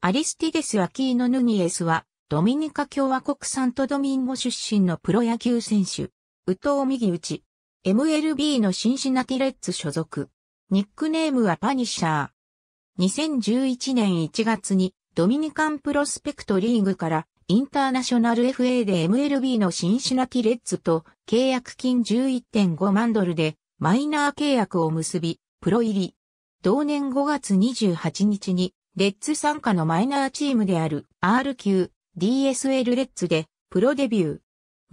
アリスティデス・アキーノ・ヌニエスは、ドミニカ共和国サントドミンゴ出身のプロ野球選手、宇藤右打 MLB のシンシナティレッツ所属。ニックネームはパニッシャー。2011年1月にドミニカンプロスペクトリーグからインターナショナル FA で MLB のシンシナティレッツと契約金11.5万ドルでマイナー契約を結び、プロ入り。同年5月28日にレッツ参加のマイナーチームである RQ、DSL レッツでプロデビュー。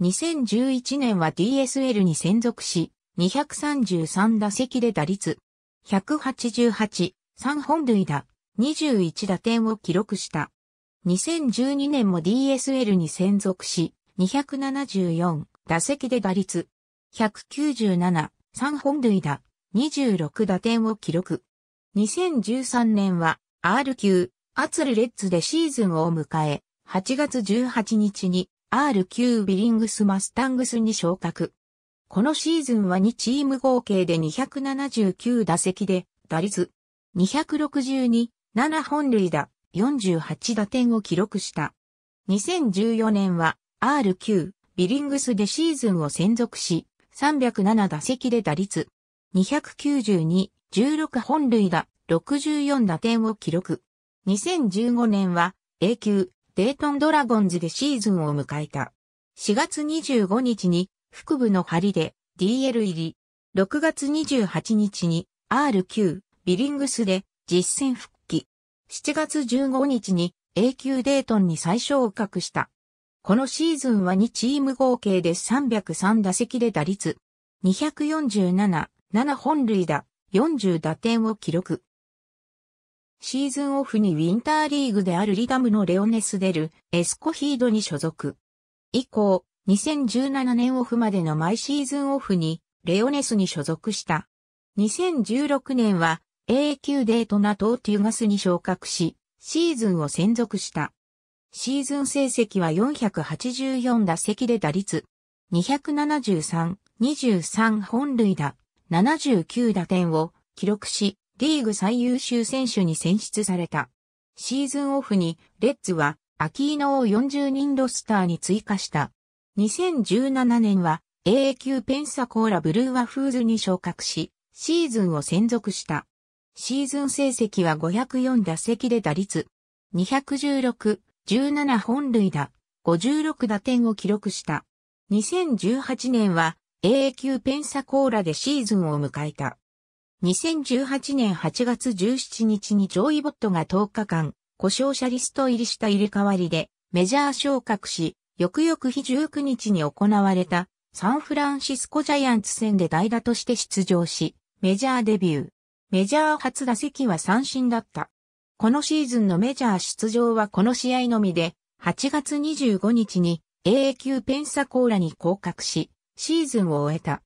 2011年は DSL に専属し、233打席で打率、188、3本塁打、21打点を記録した。2012年も DSL に専属し、274打席で打率、197、3本塁打、26打点を記録。2013年は R 級、アツルレッズでシーズンを迎え、8月18日に R 級ビリングスマスタングスに昇格。このシーズンは2チーム合計で279打席で、打率262、7本塁打、48打点を記録した。2014年は R 級ビリングスでシーズンを専属し、307打席で打率292、16本塁打、64打点を記録。2015年は A 級デイトンドラゴンズでシーズンを迎えた。4月25日に腹部の張りで DL 入り。6月28日に R 級ビリングスで実戦復帰。7月15日に A 級デートンに再昇格した。このシーズンは2チーム合計で303打席で打率。247、7本塁打、40打点を記録。シーズンオフにウィンターリーグであるリダムのレオネスデル、エスコヒードに所属。以降、2017年オフまでの毎シーズンオフに、レオネスに所属した。2016年は、A 級デートナトーティガスに昇格し、シーズンを専属した。シーズン成績は484打席で打率、273、23本塁打、79打点を記録し、リーグ最優秀選手に選出された。シーズンオフにレッズはアキーノを40人ロスターに追加した。2017年は AA 級ペンサコーラブルーワフーズに昇格し、シーズンを専属した。シーズン成績は504打席で打率216、17本塁打、56打点を記録した。2018年は AA 級ペンサコーラでシーズンを迎えた。2018年8月17日にジョイボットが10日間、故障者リスト入りした入れ替わりで、メジャー昇格し、翌々日19日に行われた、サンフランシスコジャイアンツ戦で代打として出場し、メジャーデビュー。メジャー初打席は三振だった。このシーズンのメジャー出場はこの試合のみで、8月25日に AA 級ペンサコーラに降格し、シーズンを終えた。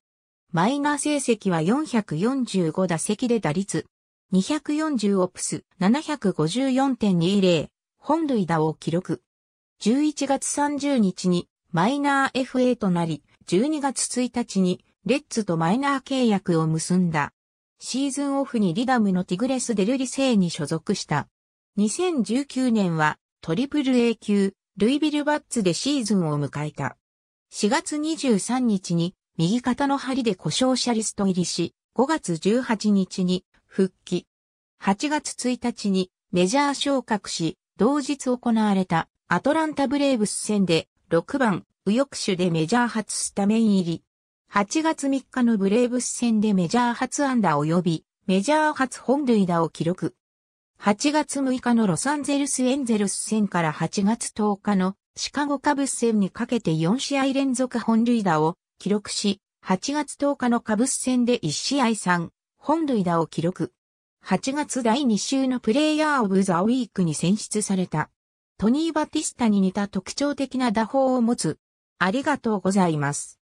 マイナー成績は445打席で打率。240オプス754.20本塁打を記録。11月30日にマイナー FA となり、12月1日にレッツとマイナー契約を結んだ。シーズンオフにリダムのティグレス・デルリセイに所属した。2019年はトリプル A 級、ルイビル・バッツでシーズンを迎えた。4月23日に右肩の張りで故障者リスト入りし、5月18日に復帰。8月1日にメジャー昇格し、同日行われたアトランタブレーブス戦で6番右翼手でメジャー初スタメン入り。8月3日のブレーブス戦でメジャー初安打及びメジャー初本塁打を記録。8月6日のロサンゼルスエンゼルス戦から8月10日のシカゴカブス戦にかけて4試合連続本塁打を記録し、8月10日のカブス戦で1試合3本塁打を記録。8月第2週のプレイヤーオブザウィークに選出された。トニー・バティスタに似た特徴的な打法を持つ。ありがとうございます。